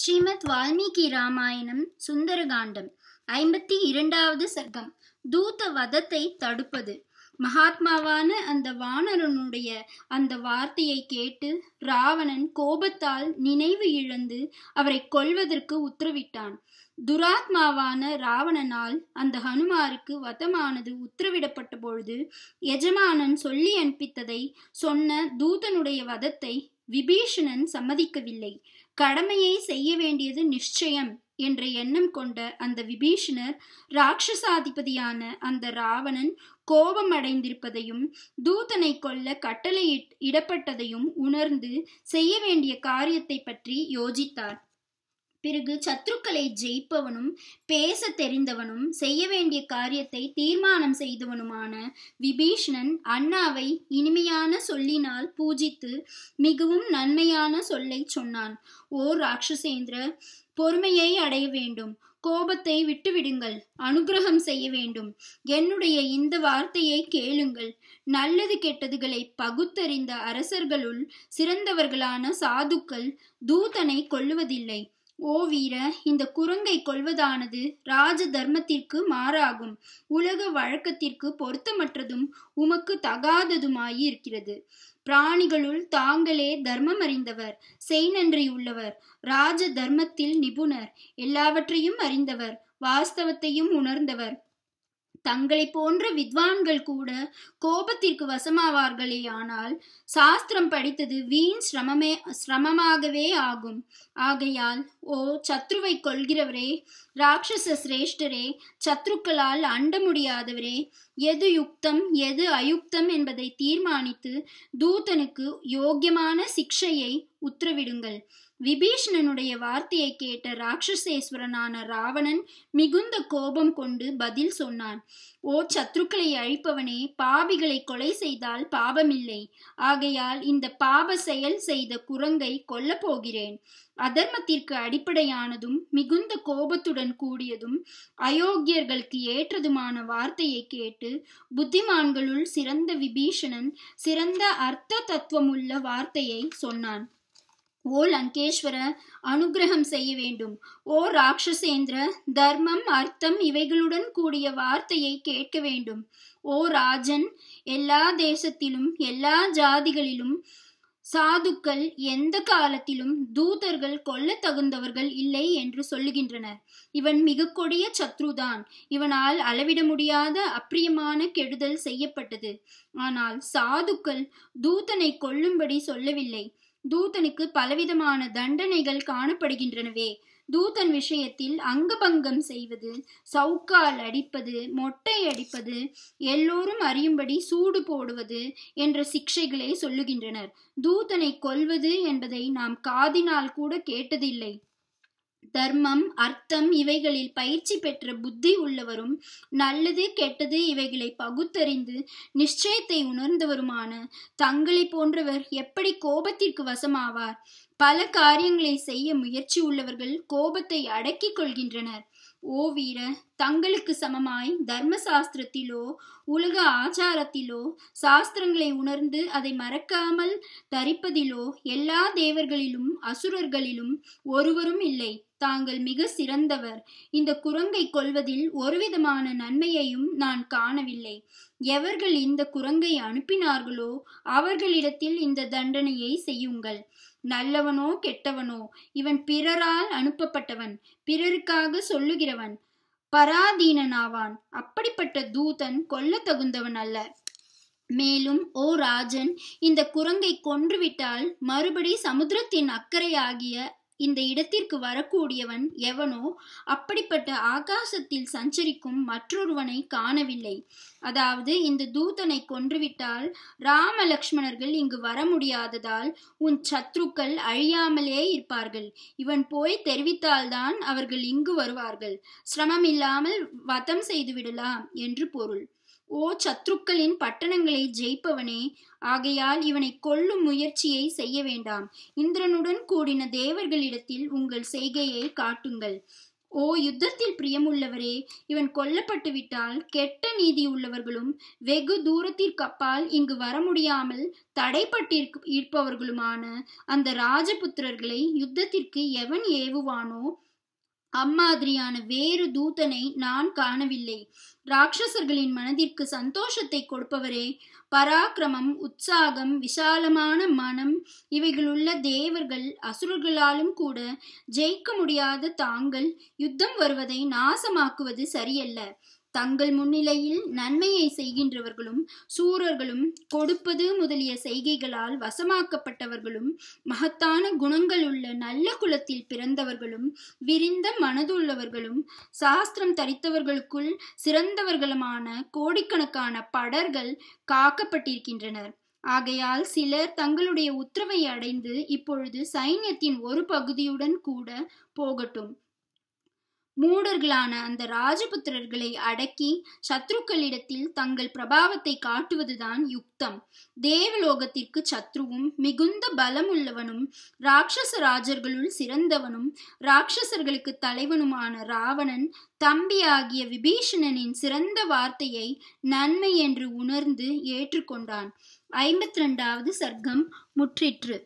ஸ்ரீமத் வால்மீகி ராமாயணம் சுந்தரகாண்டம் ஐம்பத்தி இரண்டாவது சர்க்கம் தூத வதத்தை தடுப்பது மகாத்மாவான அந்த வானரனுடைய அந்த வார்த்தையை கேட்டு ராவணன் கோபத்தால் நினைவு இழந்து அவரை கொல்வதற்கு உத்தரவிட்டான் துராத்மாவான ராவணனால் அந்த ஹனுமாருக்கு வதமானது உத்தரவிடப்பட்ட பொழுது எஜமானன் சொல்லி அனுப்பித்ததை சொன்ன தூதனுடைய வதத்தை விபீஷணன் சம்மதிக்கவில்லை கடமையை செய்ய வேண்டியது நிச்சயம் என்ற எண்ணம் கொண்ட அந்த விபீஷணர் ராட்சசாதிபதியான அந்த ராவணன் கோபம் அடைந்திருப்பதையும் தூதனை கொல்ல கட்டளை இடப்பட்டதையும் உணர்ந்து செய்ய வேண்டிய காரியத்தை பற்றி யோசித்தார் பிறகு சத்துருக்களை ஜெயிப்பவனும் பேச தெரிந்தவனும் செய்ய வேண்டிய காரியத்தை தீர்மானம் செய்தவனுமான விபீஷ்ணன் அண்ணாவை இனிமையான சொல்லினால் பூஜித்து மிகவும் நன்மையான சொல்லை சொன்னான் ஓ ராட்சசேந்திர பொறுமையை அடைய வேண்டும் கோபத்தை விட்டுவிடுங்கள் அனுகிரகம் செய்ய வேண்டும் என்னுடைய இந்த வார்த்தையை கேளுங்கள் நல்லது கெட்டதுகளை பகுத்தறிந்த அரசர்களுள் சிறந்தவர்களான சாதுக்கள் தூதனை கொள்ளுவதில்லை ஓ வீர இந்த குரங்கை கொள்வதானது ராஜ தர்மத்திற்கு மாறாகும் உலக வழக்கத்திற்கு பொருத்தமற்றதும் உமக்கு தகாததுமாயிருக்கிறது பிராணிகளுள் தாங்களே தர்மம் அறிந்தவர் செய்நன்றி உள்ளவர் ராஜ தர்மத்தில் நிபுணர் எல்லாவற்றையும் அறிந்தவர் வாஸ்தவத்தையும் உணர்ந்தவர் தங்களை போன்ற வித்வான்கள் கூட கோபத்திற்கு வசமாவார்களே ஆனால் சாஸ்திரம் படித்தது வீண் சிரமமே சிரமமாகவே ஆகும் ஆகையால் ஓ சத்ருவை கொள்கிறவரே ராட்சச சிரேஷ்டரே சத்ருக்களால் அண்ட முடியாதவரே எது யுக்தம் எது அயுக்தம் என்பதை தீர்மானித்து தூதனுக்கு யோக்கியமான சிக்ஷையை உத்தரவிடுங்கள் விபீஷணனுடைய வார்த்தையை கேட்ட ராட்சசேஸ்வரனான ராவணன் மிகுந்த கோபம் கொண்டு பதில் சொன்னான் ஓ சத்ருக்களை அழிப்பவனே பாவிகளை கொலை செய்தால் பாவமில்லை ஆகையால் இந்த பாவ செயல் செய்த குரங்கை கொல்லப் போகிறேன் அதர்மத்திற்கு அடிப்படையானதும் மிகுந்த கோபத்துடன் கூடியதும் அயோக்கியர்களுக்கு ஏற்றதுமான வார்த்தையை கேட்டு புத்திமான்களுள் சிறந்த விபீஷணன் சிறந்த அர்த்த தத்துவமுள்ள வார்த்தையை சொன்னான் ஓ லங்கேஸ்வர அனுகிரகம் செய்ய வேண்டும் ஓ ராட்சசேந்திர தர்மம் அர்த்தம் இவைகளுடன் கூடிய வார்த்தையை கேட்க வேண்டும் ஓ ராஜன் எல்லா தேசத்திலும் எல்லா ஜாதிகளிலும் சாதுக்கள் எந்த காலத்திலும் தூதர்கள் கொல்ல தகுந்தவர்கள் இல்லை என்று சொல்லுகின்றனர் இவன் மிக கொடிய சத்ருதான் இவனால் அளவிட முடியாத அப்பிரியமான கெடுதல் செய்யப்பட்டது ஆனால் சாதுக்கள் தூதனை கொல்லும்படி சொல்லவில்லை தூதனுக்கு பலவிதமான தண்டனைகள் காணப்படுகின்றனவே தூதன் விஷயத்தில் அங்கபங்கம் செய்வது சவுக்கால் அடிப்பது மொட்டை அடிப்பது எல்லோரும் அறியும்படி சூடு போடுவது என்ற சிக்ஷைகளை சொல்லுகின்றனர் தூதனை கொல்வது என்பதை நாம் காதினால் கூட கேட்டதில்லை தர்மம் அர்த்தம் இவைகளில் பயிற்சி பெற்ற புத்தி உள்ளவரும் நல்லது கெட்டது இவைகளை பகுத்தறிந்து நிச்சயத்தை உணர்ந்தவருமான தங்களை போன்றவர் எப்படி கோபத்திற்கு வசமாவார் பல காரியங்களை செய்ய முயற்சி உள்ளவர்கள் கோபத்தை அடக்கிக் கொள்கின்றனர் ஓ வீர தங்களுக்கு சமமாய் தர்ம சாஸ்திரத்திலோ உலக ஆச்சாரத்திலோ சாஸ்திரங்களை உணர்ந்து அதை மறக்காமல் தரிப்பதிலோ எல்லா தேவர்களிலும் அசுரர்களிலும் ஒருவரும் இல்லை தாங்கள் மிக சிறந்தவர் இந்த குரங்கை கொள்வதில் ஒருவிதமான நன்மையையும் நான் காணவில்லை எவர்கள் இந்த குரங்கை அனுப்பினார்களோ அவர்களிடத்தில் இந்த தண்டனையை செய்யுங்கள் நல்லவனோ கெட்டவனோ இவன் பிறரால் அனுப்பப்பட்டவன் பிறருக்காக சொல்லுகிறவன் பராதீனனாவான் அப்படிப்பட்ட தூதன் கொல்ல தகுந்தவன் அல்ல மேலும் ஓ ராஜன் இந்த குரங்கை கொன்றுவிட்டால் மறுபடி சமுத்திரத்தின் அக்கறையாகிய இந்த இடத்திற்கு வரக்கூடியவன் எவனோ அப்படிப்பட்ட ஆகாசத்தில் சஞ்சரிக்கும் மற்றொருவனை காணவில்லை அதாவது இந்த தூதனை கொன்றுவிட்டால் ராம லக்ஷ்மணர்கள் இங்கு வர முடியாததால் உன் சத்ருக்கள் அழியாமலே இருப்பார்கள் இவன் போய் தெரிவித்தால்தான் அவர்கள் இங்கு வருவார்கள் சிரமமில்லாமல் வதம் செய்து விடலாம் என்று பொருள் ஓ சத்ருக்களின் பட்டணங்களை ஜெயிப்பவனே ஆகையால் இவனை கொல்லும் முயற்சியை செய்ய வேண்டாம் இந்திரனுடன் கூடின தேவர்களிடத்தில் உங்கள் செய்கையை காட்டுங்கள் ஓ யுத்தத்தில் பிரியமுள்ளவரே இவன் கொல்லப்பட்டு விட்டால் கெட்ட நீதி உள்ளவர்களும் வெகு தூரத்திற்கப்பால் இங்கு வர முடியாமல் தடைப்பட்டிருப்பவர்களுமான அந்த ராஜபுத்திரர்களை யுத்தத்திற்கு எவன் ஏவுவானோ அம்மாதிரியான வேறு தூதனை நான் காணவில்லை ராட்சசர்களின் மனதிற்கு சந்தோஷத்தை கொடுப்பவரே பராக்கிரமம் உற்சாகம் விசாலமான மனம் இவைகளுள்ள தேவர்கள் அசுரர்களாலும் கூட ஜெயிக்க முடியாத தாங்கள் யுத்தம் வருவதை நாசமாக்குவது சரியல்ல தங்கள் முன்னிலையில் நன்மையை செய்கின்றவர்களும் சூரர்களும் கொடுப்பது முதலிய செய்கைகளால் வசமாக்கப்பட்டவர்களும் மகத்தான குணங்கள் உள்ள நல்ல குலத்தில் பிறந்தவர்களும் விரிந்த மனதுள்ளவர்களும் சாஸ்திரம் தரித்தவர்களுக்குள் சிறந்தவர்களுமான கோடிக்கணக்கான படர்கள் காக்கப்பட்டிருக்கின்றனர் ஆகையால் சிலர் தங்களுடைய உத்தரவை அடைந்து இப்பொழுது சைன்யத்தின் ஒரு பகுதியுடன் கூட போகட்டும் மூடர்களான அந்த ராஜபுத்திரர்களை அடக்கி சத்ருக்களிடத்தில் தங்கள் பிரபாவத்தை காட்டுவதுதான் யுக்தம் தேவலோகத்திற்கு சத்ருவும் மிகுந்த பலமுள்ளவனும் ராட்சச ராஜர்களுள் சிறந்தவனும் ராட்சசர்களுக்கு தலைவனுமான ராவணன் தம்பியாகிய விபீஷணனின் சிறந்த வார்த்தையை நன்மை என்று உணர்ந்து ஏற்றுக்கொண்டான் ஐம்பத்தி ரெண்டாவது சர்க்கம் முற்றிற்று